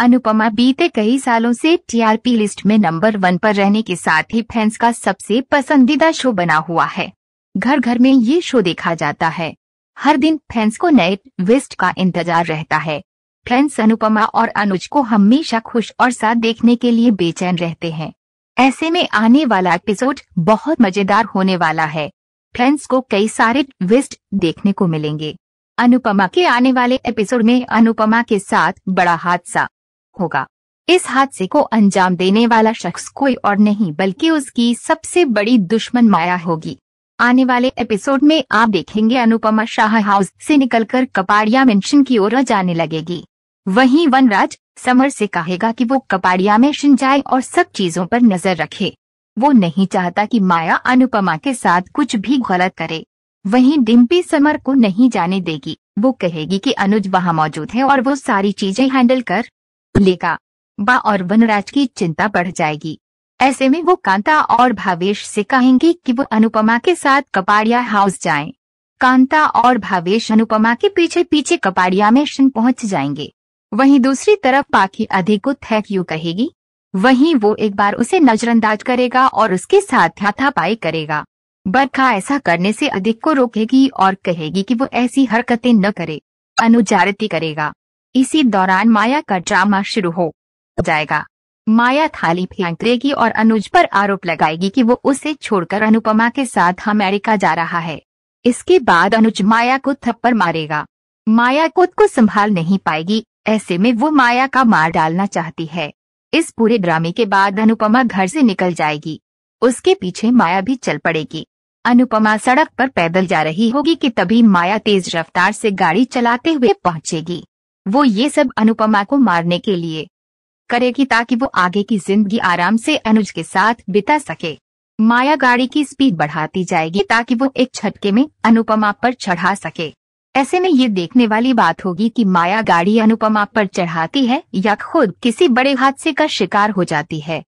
अनुपमा बीते कई सालों से टीआरपी लिस्ट में नंबर वन पर रहने के साथ ही फैंस का सबसे पसंदीदा शो बना हुआ है घर घर में ये शो देखा जाता है हर दिन फैंस को नए ट्विस्ट का इंतजार रहता है फैंस अनुपमा और अनुज को हमेशा खुश और साथ देखने के लिए बेचैन रहते हैं ऐसे में आने वाला एपिसोड बहुत मजेदार होने वाला है फैंस को कई सारे ट्विस्ट देखने को मिलेंगे अनुपमा के आने वाले एपिसोड में अनुपमा के साथ बड़ा हादसा होगा इस हादसे को अंजाम देने वाला शख्स कोई और नहीं बल्कि उसकी सबसे बड़ी दुश्मन माया होगी आने वाले एपिसोड में आप देखेंगे अनुपमा शाह हाउस से निकलकर कपाड़िया मेंशन की ओर जाने लगेगी वहीं वनराज समर से कहेगा कि वो कपाड़िया में शिन जाए और सब चीजों पर नजर रखे वो नहीं चाहता कि माया अनुपमा के साथ कुछ भी गलत करे वहीं डिम्पी समर को नहीं जाने देगी वो कहेगी कि अनुज वहाँ मौजूद है और वो सारी चीजें हैंडल कर लेगा बा और वनराज की चिंता बढ़ जाएगी ऐसे में वो कांता और भावेश से कहेंगे कि वो अनुपमा के साथ कपाड़िया हाउस जाएं। कांता और भावेश अनुपमा के पीछे पीछे कपाड़िया में शन पहुंच जाएंगे वहीं दूसरी तरफ पाखी अधिक को थैंक यू कहेगी वहीं वो एक बार उसे नजरअंदाज करेगा और उसके साथ हाथापाई करेगा बरखा ऐसा करने से अधिक को रोकेगी और कहेगी कि वो ऐसी हरकतें न करे अनुजारती करेगा इसी दौरान माया का ड्रामा शुरू हो जाएगा माया थाली फेंक देगी और अनुज पर आरोप लगाएगी कि वो उसे छोड़कर अनुपमा के साथ अमेरिका जा रहा है इसके बाद अनुज माया को थप्पड़ मारेगा माया खुद को संभाल नहीं पाएगी ऐसे में वो माया का मार डालना चाहती है इस पूरे ड्रामे के बाद अनुपमा घर से निकल जाएगी उसके पीछे माया भी चल पड़ेगी अनुपमा सड़क पर पैदल जा रही होगी कि तभी माया तेज रफ्तार से गाड़ी चलाते हुए पहुंचेगी वो ये सब अनुपमा को मारने के लिए करेगी ताकि वो आगे की जिंदगी आराम से अनुज के साथ बिता सके माया गाड़ी की स्पीड बढ़ाती जाएगी ताकि वो एक छटके में अनुपमा पर चढ़ा सके ऐसे में ये देखने वाली बात होगी कि माया गाड़ी अनुपमा पर चढ़ाती है या खुद किसी बड़े हादसे का शिकार हो जाती है